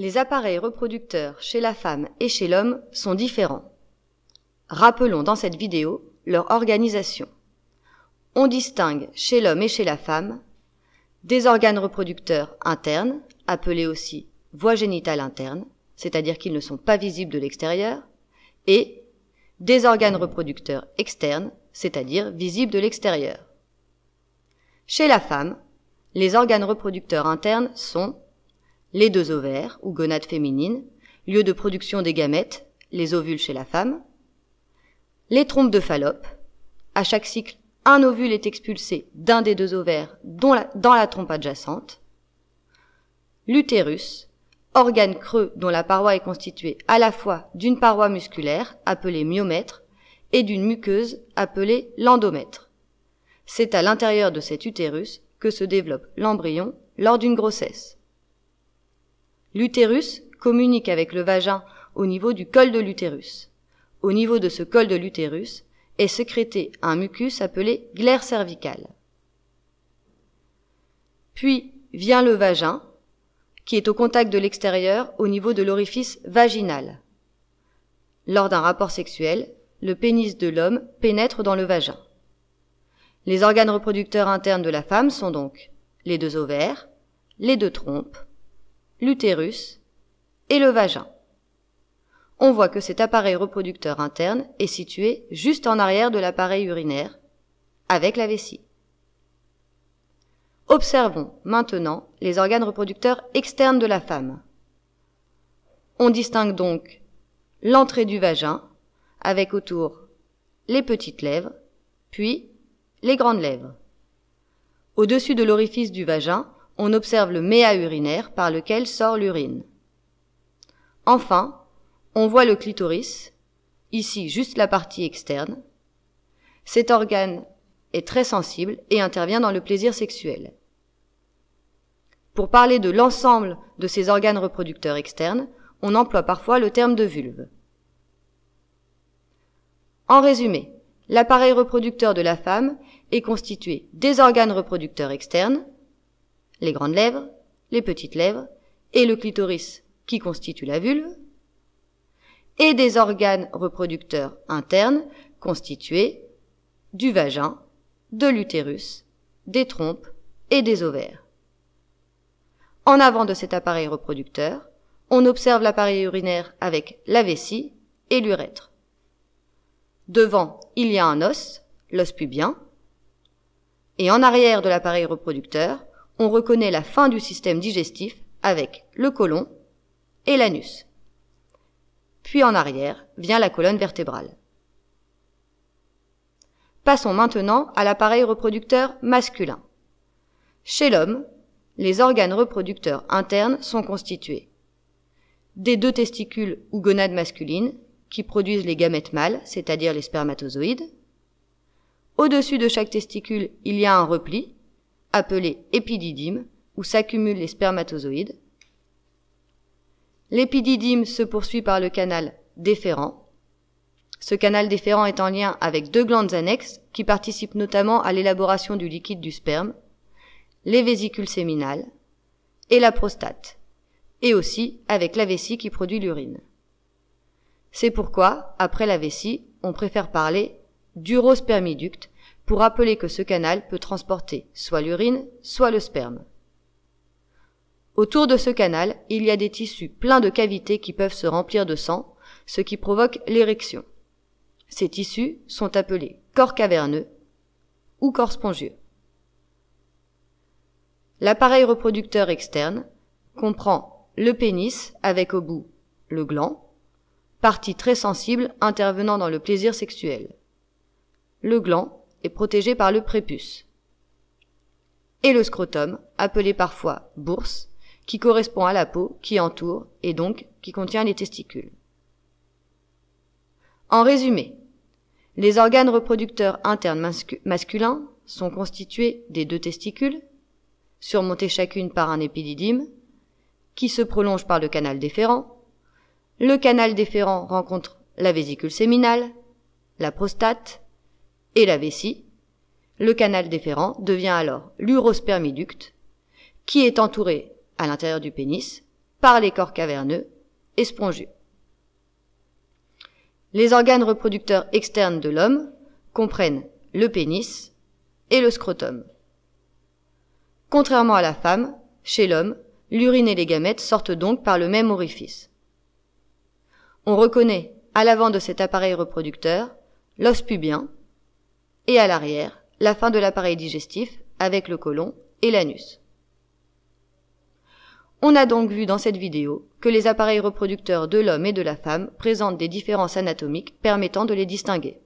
les appareils reproducteurs chez la femme et chez l'homme sont différents. Rappelons dans cette vidéo leur organisation. On distingue chez l'homme et chez la femme des organes reproducteurs internes, appelés aussi voies génitales internes, c'est-à-dire qu'ils ne sont pas visibles de l'extérieur, et des organes reproducteurs externes, c'est-à-dire visibles de l'extérieur. Chez la femme, les organes reproducteurs internes sont les deux ovaires ou gonades féminines, lieu de production des gamètes, les ovules chez la femme, les trompes de Fallope. À chaque cycle, un ovule est expulsé d'un des deux ovaires dans la trompe adjacente, l'utérus, organe creux dont la paroi est constituée à la fois d'une paroi musculaire, appelée myomètre, et d'une muqueuse, appelée l'endomètre. C'est à l'intérieur de cet utérus que se développe l'embryon lors d'une grossesse. L'utérus communique avec le vagin au niveau du col de l'utérus. Au niveau de ce col de l'utérus est sécrété un mucus appelé glaire cervicale. Puis vient le vagin, qui est au contact de l'extérieur au niveau de l'orifice vaginal. Lors d'un rapport sexuel, le pénis de l'homme pénètre dans le vagin. Les organes reproducteurs internes de la femme sont donc les deux ovaires, les deux trompes, l'utérus et le vagin. On voit que cet appareil reproducteur interne est situé juste en arrière de l'appareil urinaire, avec la vessie. Observons maintenant les organes reproducteurs externes de la femme. On distingue donc l'entrée du vagin, avec autour les petites lèvres, puis les grandes lèvres. Au-dessus de l'orifice du vagin, on observe le méa urinaire par lequel sort l'urine. Enfin, on voit le clitoris, ici juste la partie externe. Cet organe est très sensible et intervient dans le plaisir sexuel. Pour parler de l'ensemble de ces organes reproducteurs externes, on emploie parfois le terme de vulve. En résumé, l'appareil reproducteur de la femme est constitué des organes reproducteurs externes, les grandes lèvres, les petites lèvres et le clitoris qui constitue la vulve, et des organes reproducteurs internes constitués du vagin, de l'utérus, des trompes et des ovaires. En avant de cet appareil reproducteur, on observe l'appareil urinaire avec la vessie et l'urètre. Devant, il y a un os, l'os pubien, et en arrière de l'appareil reproducteur, on reconnaît la fin du système digestif avec le côlon et l'anus. Puis en arrière vient la colonne vertébrale. Passons maintenant à l'appareil reproducteur masculin. Chez l'homme, les organes reproducteurs internes sont constitués des deux testicules ou gonades masculines qui produisent les gamètes mâles, c'est-à-dire les spermatozoïdes. Au-dessus de chaque testicule, il y a un repli appelé épididyme, où s'accumulent les spermatozoïdes. L'épididyme se poursuit par le canal déférent. Ce canal déférent est en lien avec deux glandes annexes qui participent notamment à l'élaboration du liquide du sperme, les vésicules séminales et la prostate, et aussi avec la vessie qui produit l'urine. C'est pourquoi, après la vessie, on préfère parler d'urospermiducte, pour rappeler que ce canal peut transporter soit l'urine, soit le sperme. Autour de ce canal, il y a des tissus pleins de cavités qui peuvent se remplir de sang, ce qui provoque l'érection. Ces tissus sont appelés corps caverneux ou corps spongieux. L'appareil reproducteur externe comprend le pénis avec au bout le gland, partie très sensible intervenant dans le plaisir sexuel. Le gland est protégé par le prépuce. Et le scrotum, appelé parfois bourse, qui correspond à la peau qui entoure et donc qui contient les testicules. En résumé, les organes reproducteurs internes masculins sont constitués des deux testicules, surmontés chacune par un épididyme, qui se prolonge par le canal déférent. Le canal déférent rencontre la vésicule séminale, la prostate, et la vessie, le canal déférent devient alors l'urospermiducte, qui est entouré à l'intérieur du pénis par les corps caverneux et spongieux. Les organes reproducteurs externes de l'homme comprennent le pénis et le scrotum. Contrairement à la femme, chez l'homme, l'urine et les gamètes sortent donc par le même orifice. On reconnaît à l'avant de cet appareil reproducteur l'os pubien et à l'arrière, la fin de l'appareil digestif avec le côlon et l'anus. On a donc vu dans cette vidéo que les appareils reproducteurs de l'homme et de la femme présentent des différences anatomiques permettant de les distinguer.